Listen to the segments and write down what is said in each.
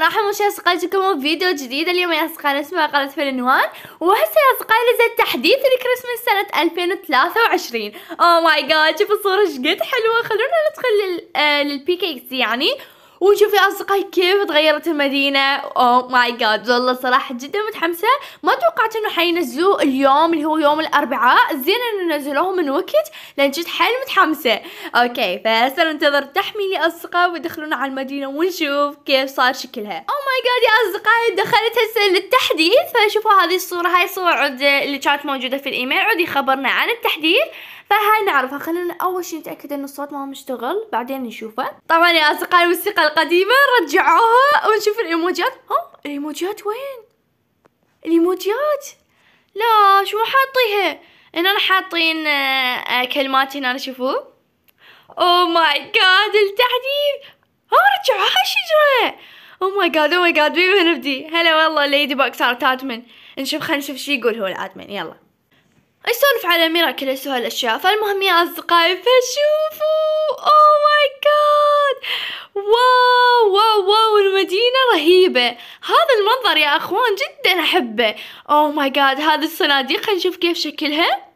مرحبا مش اصدقائي فيديو جديد اليوم يا اصدقائي اسمها قناة في العنوان وهسه يا اصدقائي نزل تحديث لكريسماس سنة 2023 او ماي جاد شوفوا الصورة شقد حلوة خلونا ندخل للبي كيكس آه، يعني ونشوف يا اصدقائي كيف تغيرت المدينه او ماي جاد والله صراحه جدا متحمسه ما توقعت انه حينزلوه اليوم اللي هو يوم الاربعاء زين انه نزلوه من وقت لان جد حيل متحمسه اوكي فسننتظر انتظر يا اصدقائي ويدخلونا على المدينه ونشوف كيف صار شكلها او ماي جاد يا اصدقائي دخلت هسه للتحديث فشوفوا هذه الصوره هاي الصوره عود اللي كانت موجوده في الايميل عود يخبرنا عن التحديث فهاي نعرفها خلينا اول شيء نتاكد ان الصوت ما مشتغل بعدين نشوفه طبعا يا اصدقائي الموسيقى القديمه رجعوها ونشوف الايموجيات ها الايموجيات وين الايموجيات لا شو حاطيها هنا حاطين آه، كلمات هنا شوفوا او ماي جاد التحديث ها رجعوها الشجره او ماي جاد او ماي جاد بيبي نبدي هلا والله ليدي بوكس صارت ادمن نشوف خلينا نشوف شو يقول هو الادمن يلا يسولف على ميراكلس هالاشياء فالمهم يا اصدقائي فشوفوا او ماي جاد واو واو واو المدينة رهيبة هذا المنظر يا اخوان جدا احبه او ماي جاد هذه الصناديق خلينا نشوف كيف شكلها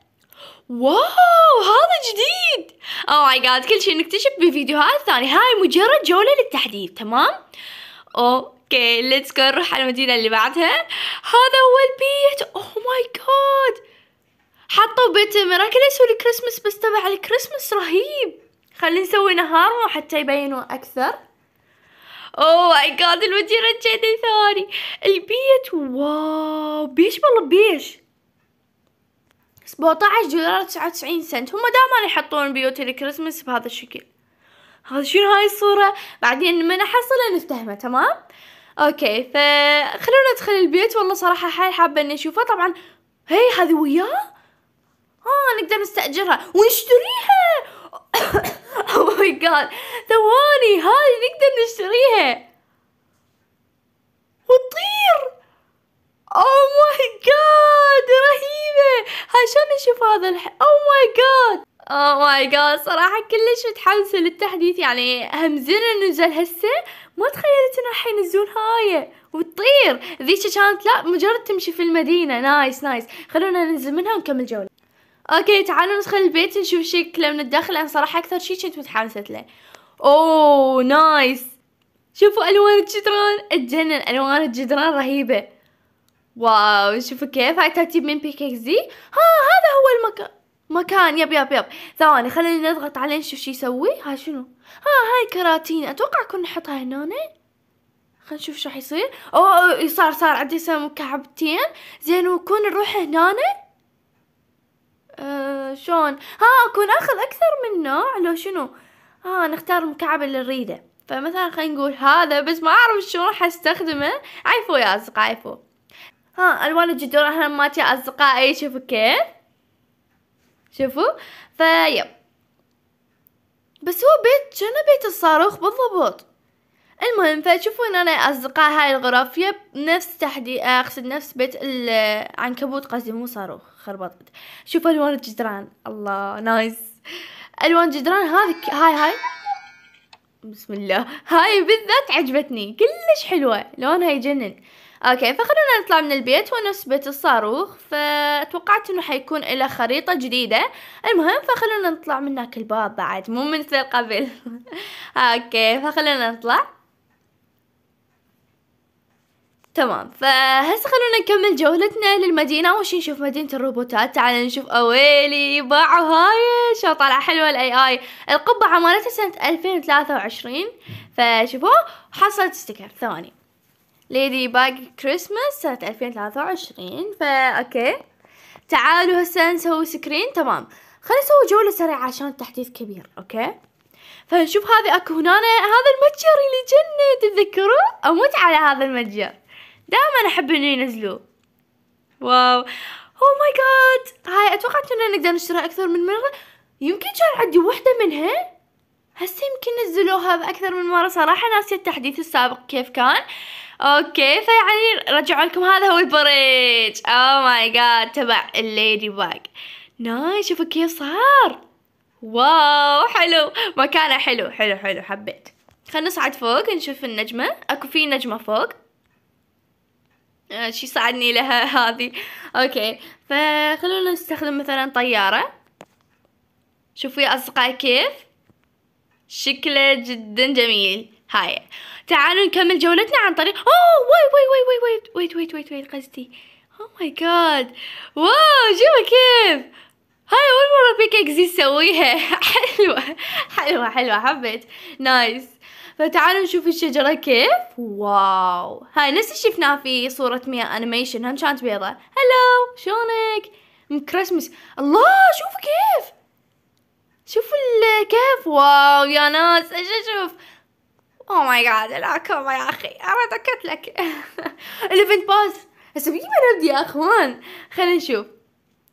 واو هذا جديد او ماي جاد كل شيء نكتشف بفيديوهات ثانية هاي مجرد جولة للتحديث تمام اوكي ليتس جو نروح على المدينة اللي بعدها هذا هو البيت او oh ماي حطوا بيت ميراكلس والكريسمس بس تبع الكريسمس رهيب خلينا نسوي نهار حتى يبينوا اكثر اوه ماي جاد المديرة جدي ثاني البيت واو بيش والله بيش 17 دولار 99 سنت هم دائما يحطون بيوت الكريسماس بهذا الشكل هذا شنو هاي الصورة بعدين من احصله نفتهمه تمام اوكي فخلونا ندخل البيت والله صراحة حيل حابة اني اشوفه طبعا هي هذه وياه اه نقدر نستأجرها ونشتريها او ماي جاد ثواني هاي نقدر نشتريها وتطير او ماي جاد رهيبة عشان نشوف هذا الح او ماي جاد او ماي جاد صراحة كلش متحمسة للتحديث يعني همزنا نزل هسه ما تخيلت انه راح ينزلون هاي وتطير ذيك كانت لا مجرد تمشي في المدينة نايس نايس خلونا ننزل منها ونكمل جولة اوكي تعالوا ندخل البيت نشوف شكله من الداخل انا صراحه اكثر شيء كنت متحمسه له اوه نايس شوفوا الوان الجدران اتجنن الوان الجدران رهيبه واو شوفوا كيف هاي ترتيب من زي ها هذا هو المكان مكان يب يب يب ثواني خلينا نضغط عليه نشوف شو يسوي ها شنو ها هاي كراتين اتوقع كنا نحطها هنا خلينا نشوف شو راح يصير اوه صار صار عندي مكعبتين زين وكون نروح هنا آه، شلون ها اكون اخذ اكثر من نوع لو شنو ها نختار المكعب اللي نريده فمثلا خلينا نقول هذا بس ما اعرف شلون راح استخدمه يا اصدقائي عيفو ها الوان الجدران احنا مات يا اصدقائي شوفوا كيف شوفوا فيب بس هو بيت شنو بيت الصاروخ بالضبط المهم فتشوفون انا اصدقاء هاي الغرف يب نفس تحدي آه، اقصد نفس بيت العنكبوت آه، قصدي مو صاروخ خربطت شوفوا الوان الجدران الله نايس الوان الجدران هذه هاي هاي بسم الله هاي بالذات عجبتني كلش حلوة لونها يجنن اوكي فخلونا نطلع من البيت هو نفس بيت الصاروخ فتوقعت انه حيكون له خريطة جديدة المهم فخلونا نطلع من هناك الباب بعد مو من مثل قبل اوكي فخلونا نطلع تمام فهسه خلونا نكمل جولتنا للمدينة أول شي نشوف مدينة الروبوتات تعال نشوف أويلي باعوا هاي شو طالعة حلوة الاي اي القبعة مالتها سنة 2023 فشوفوا حصلت ستيكر ثواني ليدي باج كريسمس سنة 2023 فا اوكي تعالوا هسه نسوي سكرين تمام خلينا نسوي جولة سريعة عشان التحديث كبير اوكي فنشوف هذه اكو هنا هذا المتجر اللي جنة تتذكروه اموت على هذا المتجر دائما احب انه ينزلوه واو او ماي جاد هاي اتوقع كنا نقدر نشتريها اكثر من مره يمكن كان عندي وحده منها هسه يمكن نزلوها باكثر من مره صراحه ناسيه التحديث السابق كيف كان اوكي فيعني رجعوا لكم هذا هو البريج او ماي جاد oh تبع الليدي باج ناي شوفوا كيف صار واو حلو مكانه حلو حلو حلو حبيت خلنا نصعد فوق نشوف النجمه اكو في نجمه فوق آه، شي ساعدني لها هذه اوكي فخلونا نستخدم مثلا طيارة شوفوا يا اصدقائي كيف شكله جدا جميل هاي تعالوا نكمل جولتنا عن طريق اوه واي واي واي واي واي ويت ويت ويت ويت قصدي اوه ماي جاد واو شوفوا كيف هاي اول مرة بيك اكزي تسويها حلوة حلوة حلوة حبيت نايس فتعالوا نشوف الشجرة كيف واو هاي نفس اللي شفناه في صورة ميا انيميشن هم كانت بيضة هلو شلونك مكرسمس الله شوفوا كيف شوفوا كيف واو يا ناس ايش اشوف او ماي جاد العكومة يا اخي انا دكت لك الايفنت باس هسه في نبدي يا اخوان خلينا نشوف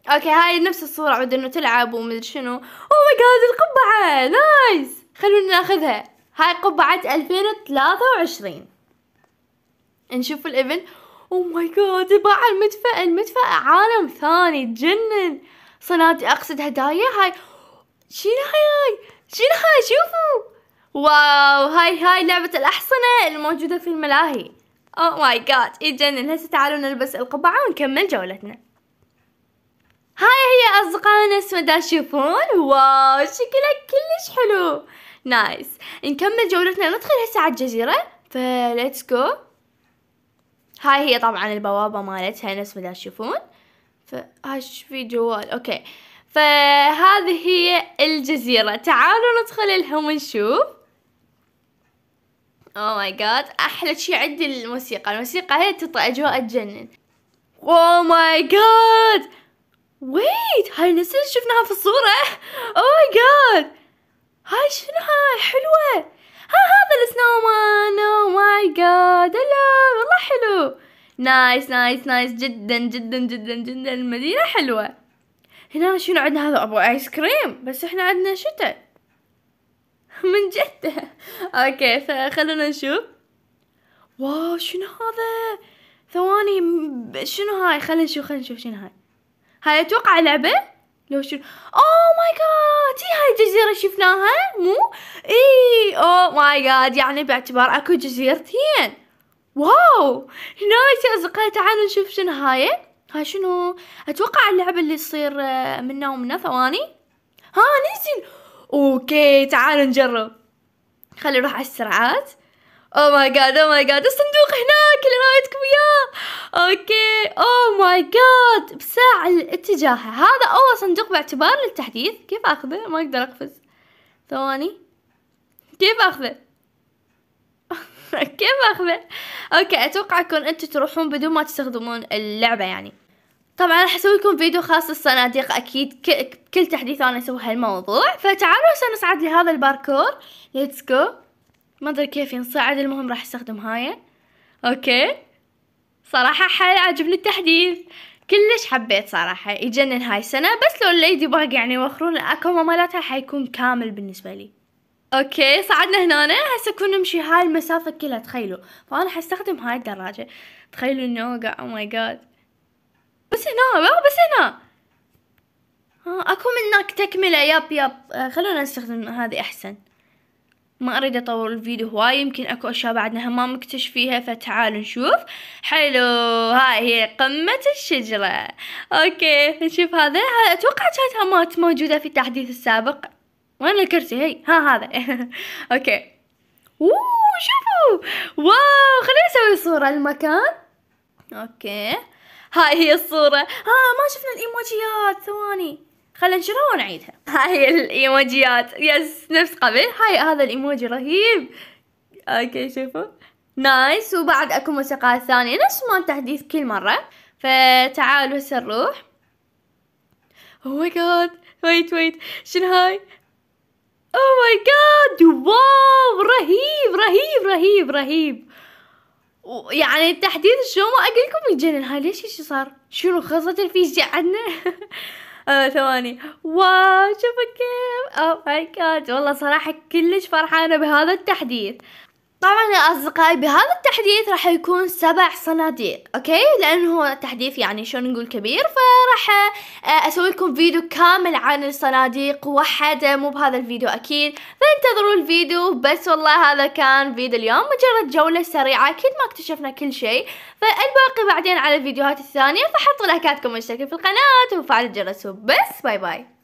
اوكي هاي نفس الصورة عود انه تلعب ومدري شنو او ماي جاد القبعة نايس خلونا ناخذها هاي قبعة 2023 نشوف الابن او oh ماي جاد باع المدفأة المدفأة عالم ثاني تجنن صناديق اقصد هدايا هاي شنو هاي شنو هاي شوفوا واو هاي هاي لعبة الأحصنة الموجودة في الملاهي او ماي جاد يجنن هسه تعالوا نلبس القبعة ونكمل جولتنا هاي هي أصدقائنا اسمها داشوفون واو شكلها كلش حلو نايس نكمل جولتنا ندخل هسه على الجزيرة فليتس جو هاي هي طبعا البوابة مالتها نفس ما تشوفون فهاش في جوال اوكي فهذه هي الجزيرة تعالوا ندخل لها ونشوف او ماي جاد احلى شي عندي الموسيقى الموسيقى هي تعطي اجواء تجنن او ماي جاد ويت هاي نفس اللي شفناها في الصورة او ماي جاد هاي شنو هاي حلوة ها هذا السنو مان او oh ماي جاد هلا والله حلو نايس نايس نايس جدا جدا جدا جدا المدينة حلوة هنا شنو عندنا هذا ابو ايس كريم بس احنا عندنا شتاء من جدة اوكي فخلونا نشوف واو شنو هذا ثواني شنو هاي خلينا نشوف خلينا نشوف شنو هاي هاي اتوقع لعبة لو شنو او ماي جاد هي هاي الجزيره شفناها مو اي او ماي جاد يعني باعتبار اكو جزيرتين واو هنا يا اصدقائي تعالوا نشوف شنو هاي هاي شنو اتوقع اللعبه اللي تصير آه، منا ومنا ثواني ها نزل اوكي تعالوا نجرب خلي نروح على السرعات او ماي جاد او ماي جاد الصندوق هناك اللي رايتكم اياه اوكي او ماي جاد بساع الاتجاه هذا اول صندوق باعتبار للتحديث كيف اخذه ما اقدر اقفز ثواني كيف اخذه كيف اخذه اوكي اتوقع كون انتم تروحون بدون ما تستخدمون اللعبه يعني طبعا راح اسوي لكم فيديو خاص للصناديق اكيد كل تحديث انا اسوي هالموضوع فتعالوا هسه نصعد لهذا الباركور ليتس جو ما ادري كيف ينصعد المهم راح استخدم هاي اوكي صراحه حالي عجبني التحديث كلش حبيت صراحة يجنن هاي السنة بس لو الليدي باج يعني يوخرون الاكوما مالتها حيكون كامل بالنسبة لي اوكي صعدنا هنا هسه كنا نمشي هاي المسافة كلها تخيلوا فانا حستخدم هاي الدراجة تخيلوا انه او ماي جاد بس هنا بس هنا آه، اكو منك تكملة ياب ياب آه، خلونا نستخدم هذه احسن ما اريد اطول الفيديو هواي يمكن اكو اشياء بعدنا ما مكتشفيها فتعالوا نشوف حلو هاي هي قمة الشجرة اوكي نشوف هذا اتوقع كانت مات موجودة في التحديث السابق وين الكرسي هي ها هذا اوكي اوه شوفوا واو خلينا نسوي صورة المكان اوكي هاي هي الصورة ها آه، ما شفنا الايموجيات ثواني خلينا نشوفها ونعيدها هاي الايموجيات يس نفس قبل هاي هذا الايموجي رهيب اوكي شوفوا نايس وبعد اكو موسيقى ثانية نفس ما تحديث كل مرة فتعالوا هسه نروح اوه ماي جاد ويت ويت شنو هاي اوه ماي جاد واو رهيب رهيب رهيب رهيب يعني التحديث شو ما اقول لكم يجنن هاي ليش ايش صار شنو خلصت الفيزياء عندنا آه ثواني واو شوفوا كيف او ماي جاد والله صراحة كلش فرحانة بهذا التحديث طبعا يا اصدقائي بهذا التحديث راح يكون سبع صناديق اوكي لانه هو تحديث يعني شلون نقول كبير فراح آه، اسوي لكم فيديو كامل عن الصناديق وحده مو بهذا الفيديو اكيد فانتظروا الفيديو بس والله هذا كان فيديو اليوم مجرد جولة سريعة اكيد ما اكتشفنا كل شيء فالباقي بعدين على الفيديوهات الثانية فحطوا لايكاتكم واشتركوا في القناة وفعلوا الجرس وبس باي باي